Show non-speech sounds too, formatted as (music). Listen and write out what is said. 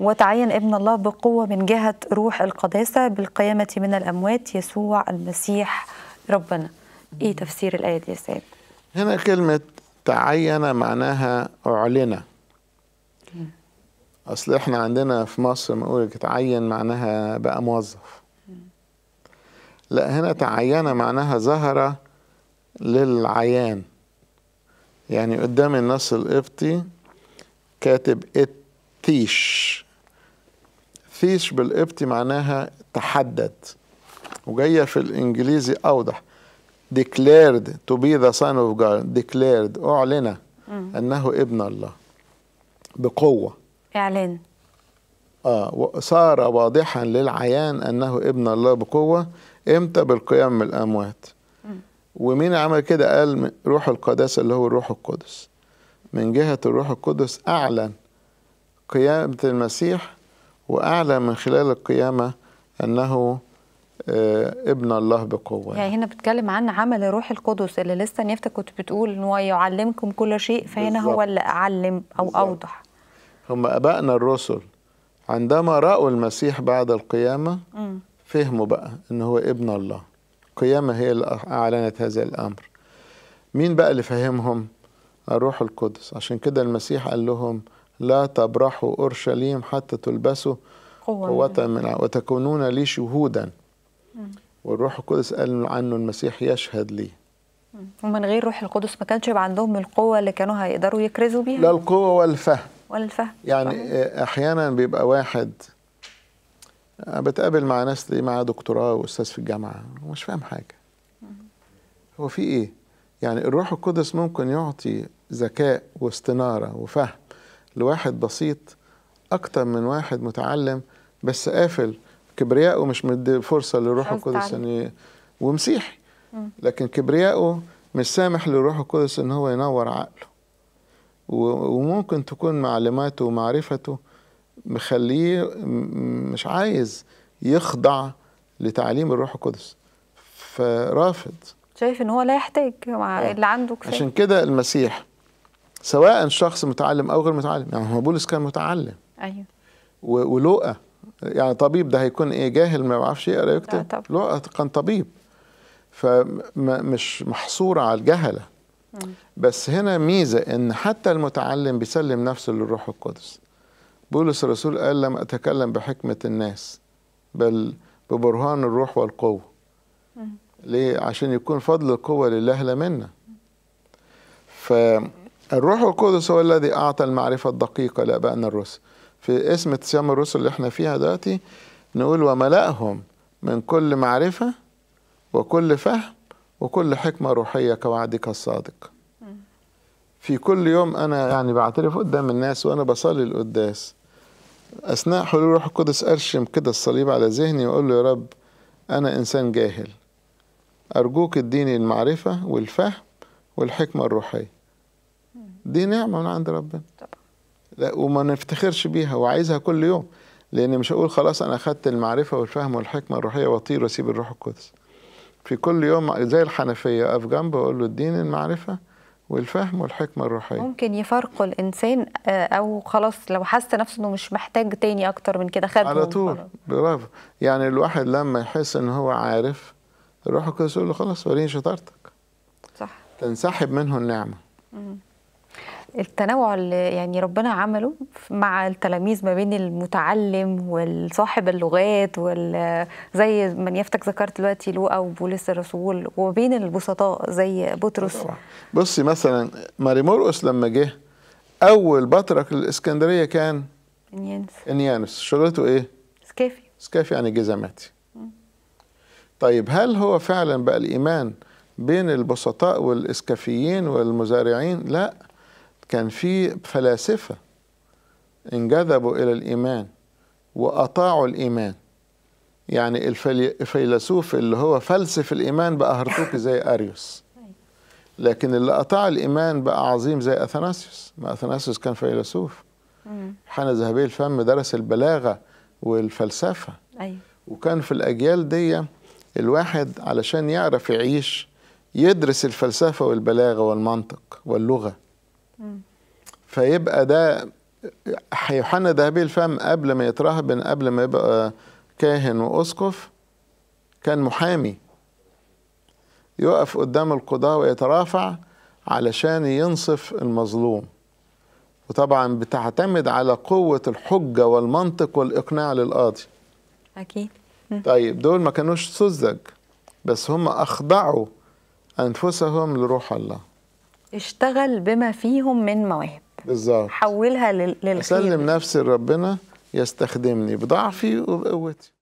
وتعين ابن الله بقوة من جهة روح القداسة بالقيامة من الأموات يسوع المسيح ربنا إيه تفسير الآية دي يا سيد؟ هنا كلمة تعين معناها أعلن أصل إحنا عندنا في مصر بنقول تعين معناها بقى موظف لا هنا تعين معناها ظهر للعيان يعني قدام النص القبطي كاتب ات ثيش ثيش بالقبطي معناها تحدد وجاية في الإنجليزي أوضح declared to be the son of God declared أعلن أنه ابن الله بقوة إعلان آه صار واضحا للعيان أنه ابن الله بقوة إمتى بالقيام من الأموات ومين عمل كده قال روح القداسة اللي هو الروح القدس من جهة الروح القدس أعلن قيامة المسيح وأعلى من خلال القيامة أنه آه، ابن الله بقوة يعني هنا بتكلم عن عمل الروح القدس اللي لسه نيفتك كنت بتقول إن هو يعلمكم كل شيء فهنا بالزبط. هو اللي أعلم أو بالزبط. أوضح هم أبائنا الرسل عندما رأوا المسيح بعد القيامة فهموا بقى إن هو ابن الله القيامة هي اللي أعلنت هذا الأمر مين بقى اللي فهمهم الروح القدس عشان كده المسيح قال لهم لا تبرحوا أورشليم حتى تلبسوا قوة, من وتكونون لي شهودا والروح القدس قال عنه المسيح يشهد لي ومن غير روح القدس ما كانش يبقى عندهم القوة اللي كانوا هيقدروا يكرزوا بيها لا القوة ولا الفهم ولا الفهم يعني أحيانا بيبقى واحد بتقابل مع ناس دي مع دكتوراه واستاذ في الجامعه ومش فاهم حاجه هو في ايه يعني الروح القدس ممكن يعطي ذكاء واستناره وفهم لواحد بسيط اكتر من واحد متعلم بس قافل كبرياءه مش مدي فرصه للروح القدس ان ومسيحي لكن كبرياءه مش سامح للروح القدس ان هو ينور عقله وممكن تكون معلوماته ومعرفته مخليه مش عايز يخضع لتعليم الروح القدس فرافض شايف ان هو لا يحتاج مع آه. اللي عنده كفايه عشان كده المسيح سواء شخص متعلم او غير متعلم يعني هو بولس كان متعلم ايوه ولقى يعني طبيب ده هيكون ايه جاهل ما بيعرفش يقرا يكتب آه، لقى كان طبيب فمش محصوره على الجهله بس هنا ميزه ان حتى المتعلم بيسلم نفسه للروح القدس بولس الرسول قال لم اتكلم بحكمه الناس بل ببرهان الروح والقوه ليه عشان يكون فضل القوه لله لا منا ف الروح القدس هو الذي أعطى المعرفة الدقيقة لآبائنا الرسل في اسم اتسام الرسل اللي احنا فيها دلوقتي نقول وملأهم من كل معرفة وكل فهم وكل حكمة روحية كوعدك الصادق في كل يوم أنا يعني بعترف قدام الناس وأنا بصلي القداس أثناء حلول روح القدس أرشم كده الصليب على ذهني وأقول له يا رب أنا إنسان جاهل أرجوك اديني المعرفة والفهم والحكمة الروحية دي نعمة من عند ربنا طبعا لا وما نفتخرش بيها وعايزها كل يوم لأن مش هقول خلاص أنا اخذت المعرفة والفهم والحكمة الروحية وأطير وأسيب الروح القدس في كل يوم زي الحنفية أقف جنبه وأقول له الدين المعرفة والفهم والحكمة الروحية ممكن يفرقوا الإنسان آه، أو خلاص لو حس نفسه إنه مش محتاج تاني أكتر من كده خده على طول برافو يعني الواحد لما يحس إن هو عارف الروح القدس يقول له خلاص وريني شطارتك صح تنسحب منه النعمة مم. التنوع اللي يعني ربنا عمله مع التلاميذ ما بين المتعلم والصاحب اللغات وال زي من يفتك ذكرت دلوقتي لوقا وبولس الرسول وما بين البسطاء زي بطرس بصي مثلا ماري مرقس لما جه اول بطرك للاسكندريه كان انيانس انيانس شغلته ايه؟ سكافي سكافي يعني جزماتي طيب هل هو فعلا بقى الايمان بين البسطاء والاسكافيين والمزارعين؟ لا كان في فلاسفة انجذبوا إلى الإيمان وأطاعوا الإيمان يعني الفيلسوف اللي هو فلسف الإيمان بقى هرتوكي (laughs) زي أريوس أيوة. لكن اللي أطاع الإيمان بقى عظيم زي أثناسيوس ما أثناسيوس كان فيلسوف حنا ذهبي الفم درس البلاغة والفلسفة أيوة. وكان في الأجيال دي الواحد علشان يعرف يعيش يدرس الفلسفة والبلاغة والمنطق واللغة فيبقى ده يوحنا ذهبي الفم قبل ما يترهبن قبل ما يبقى كاهن واسقف كان محامي يقف قدام القضاء ويترافع علشان ينصف المظلوم وطبعا بتعتمد على قوة الحجة والمنطق والإقناع للقاضي أكيد طيب دول ما كانوش سذج بس هم أخضعوا أنفسهم لروح الله اشتغل بما فيهم من مواهب بالظبط حولها للخير سلم نفسي لربنا يستخدمني بضعفي وبقوتي